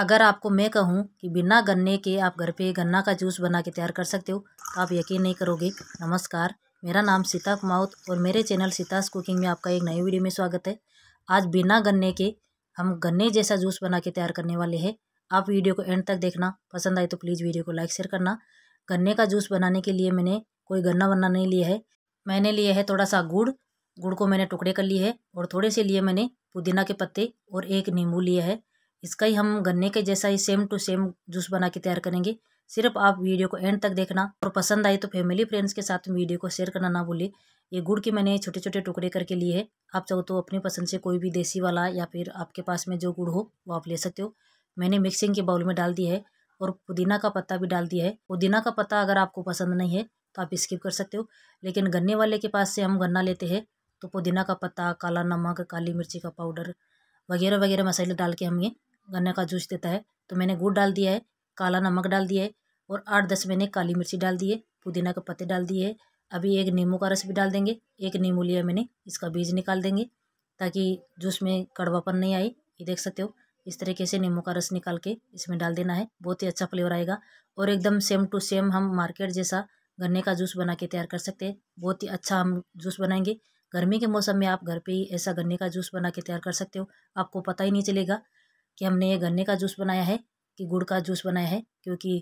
अगर आपको मैं कहूँ कि बिना गन्ने के आप घर पे गन्ना का जूस बना के तैयार कर सकते हो तो आप यकीन नहीं करोगे नमस्कार मेरा नाम सीता कुमाउत और मेरे चैनल सीतास कुकिंग में आपका एक नई वीडियो में स्वागत है आज बिना गन्ने के हम गन्ने जैसा जूस बना के तैयार करने वाले हैं आप वीडियो को एंड तक देखना पसंद आए तो प्लीज़ वीडियो को लाइक शेयर करना गन्ने का जूस बनाने के लिए मैंने कोई गन्ना वन्ना नहीं लिया है मैंने लिया है थोड़ा सा गुड़ गुड़ को मैंने टुकड़े कर लिए है और थोड़े से लिए मैंने पुदीना के पत्ते और एक नींबू लिया है इसका ही हम गन्ने के जैसा ही सेम टू सेम जूस बना के तैयार करेंगे सिर्फ आप वीडियो को एंड तक देखना और पसंद आए तो फैमिली फ्रेंड्स के साथ वीडियो को शेयर करना ना भूलें ये गुड़ के मैंने छोटे छोटे टुकड़े करके लिए हैं आप चाहो तो अपनी पसंद से कोई भी देसी वाला या फिर आपके पास में जो गुड़ हो वो आप ले सकते हो मैंने मिक्सिंग के बाउल में डाल दिया है और पुदीना का पत्ता भी डाल दिया है पुदीना का पत्ता अगर आपको पसंद नहीं है तो आप स्किप कर सकते हो लेकिन गन्ने वाले के पास से हम गन्ना लेते हैं तो पुदीना का पत्ता काला नमक काली मिर्ची का पाउडर वगैरह वगैरह मसाले डाल के हम ये गन्ने का जूस देता है तो मैंने गुड़ डाल दिया है काला नमक डाल दिया है और आठ दस मैंने काली मिर्ची डाल दी है पुदीना के पत्ते डाल दिए है अभी एक नींबू का रस भी डाल देंगे एक नींबू लिया मैंने इसका बीज निकाल देंगे ताकि जूस में कड़वापन नहीं आए ये देख सकते हो इस तरीके से नींबू का रस निकाल के इसमें डाल देना है बहुत ही अच्छा फ्लेवर आएगा और एकदम सेम टू सेम हम मार्केट जैसा गन्ने का जूस बना के तैयार कर सकते हैं बहुत ही अच्छा हम जूस बनाएंगे गर्मी के मौसम में आप घर पे ही ऐसा गन्ने का जूस बना के तैयार कर सकते हो आपको पता ही नहीं चलेगा कि हमने ये गन्ने का जूस बनाया है कि गुड़ का जूस बनाया है क्योंकि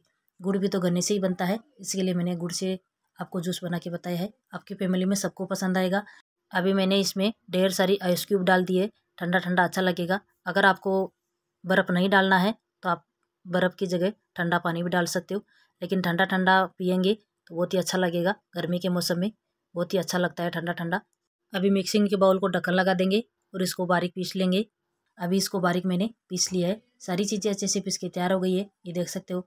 गुड़ भी तो गन्ने से ही बनता है इसके लिए मैंने गुड़ से आपको जूस बना के बताया है आपकी फैमिली में सबको पसंद आएगा अभी मैंने इसमें ढेर सारी आइस क्यूब डाल दिए ठंडा ठंडा अच्छा लगेगा अगर आपको बर्फ़ नहीं डालना है तो आप बर्फ़ की जगह ठंडा पानी भी डाल सकते हो लेकिन ठंडा ठंडा पियेंगे तो बहुत ही अच्छा लगेगा गर्मी के मौसम में बहुत ही अच्छा लगता है ठंडा ठंडा अभी मिक्सिंग के बाउल को ढक्कन लगा देंगे और इसको बारीक पीस लेंगे अभी इसको बारीक मैंने पीस लिया है सारी चीज़ें अच्छे से पीस के तैयार हो गई है ये देख सकते हो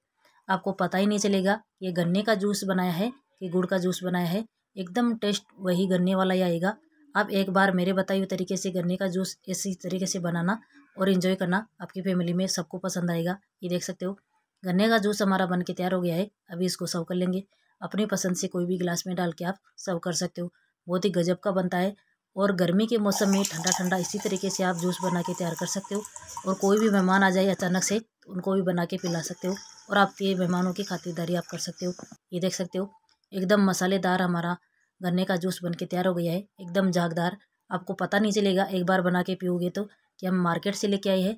आपको पता ही नहीं चलेगा ये गन्ने का जूस बनाया है कि गुड़ का जूस बनाया है एकदम टेस्ट वही गन्ने वाला ही आएगा आप एक बार मेरे बताए हुए तरीके से गन्ने का जूस इसी तरीके से बनाना और इन्जॉय करना आपकी फैमिली में सबको पसंद आएगा ये देख सकते हो गन्ने का जूस हमारा बन के तैयार हो गया है अभी इसको सर्व कर लेंगे अपनी पसंद से कोई भी गिलास में डाल के आप सर्व कर सकते हो बहुत ही गजब का बनता है और गर्मी के मौसम में ठंडा ठंडा इसी तरीके से आप जूस बना के तैयार कर सकते हो और कोई भी मेहमान आ जाए अचानक से तो उनको भी बना के पिला सकते हो और आपके मेहमानों की खातिरदारी आप कर सकते हो ये देख सकते हो एकदम मसालेदार हमारा गन्ने का जूस बन के तैयार हो गया है एकदम जागदार आपको पता नहीं चलेगा एक बार बना के पियोगे तो कि हम मार्केट से लेके आए हैं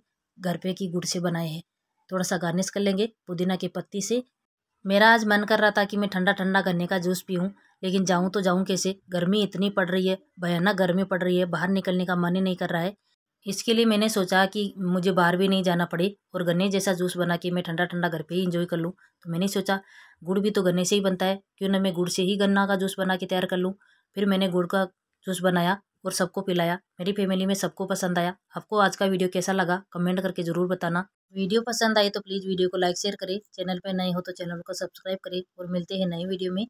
घर पे की गुड़ से बनाए हैं थोड़ा सा गार्निश कर लेंगे पुदीना के पत्ती से मेरा आज मन कर रहा था कि मैं ठंडा ठंडा गन्ने का जूस पीऊँ लेकिन जाऊँ तो जाऊँ कैसे गर्मी इतनी पड़ रही है भयानक गर्मी पड़ रही है बाहर निकलने का मन ही नहीं कर रहा है इसके लिए मैंने सोचा कि मुझे बाहर भी नहीं जाना पड़े और गन्ने जैसा जूस बना के मैं ठंडा ठंडा घर पे ही इंजॉय कर लूँ तो मैंने सोचा गुड़ भी तो गन्ने से ही बनता है क्यों ना मैं गुड़ से ही गन्ना का जूस बना के तैयार कर लूँ फिर मैंने गुड़ का जूस बनाया और सबको पिलाया मेरी फैमिली में सबको पसंद आया आपको आज का वीडियो कैसा लगा कमेंट करके ज़रूर बताना वीडियो पसंद आई तो प्लीज़ वीडियो को लाइक शेयर करें चैनल पर नए हो तो चैनल को सब्सक्राइब करें और मिलते हैं नए वीडियो में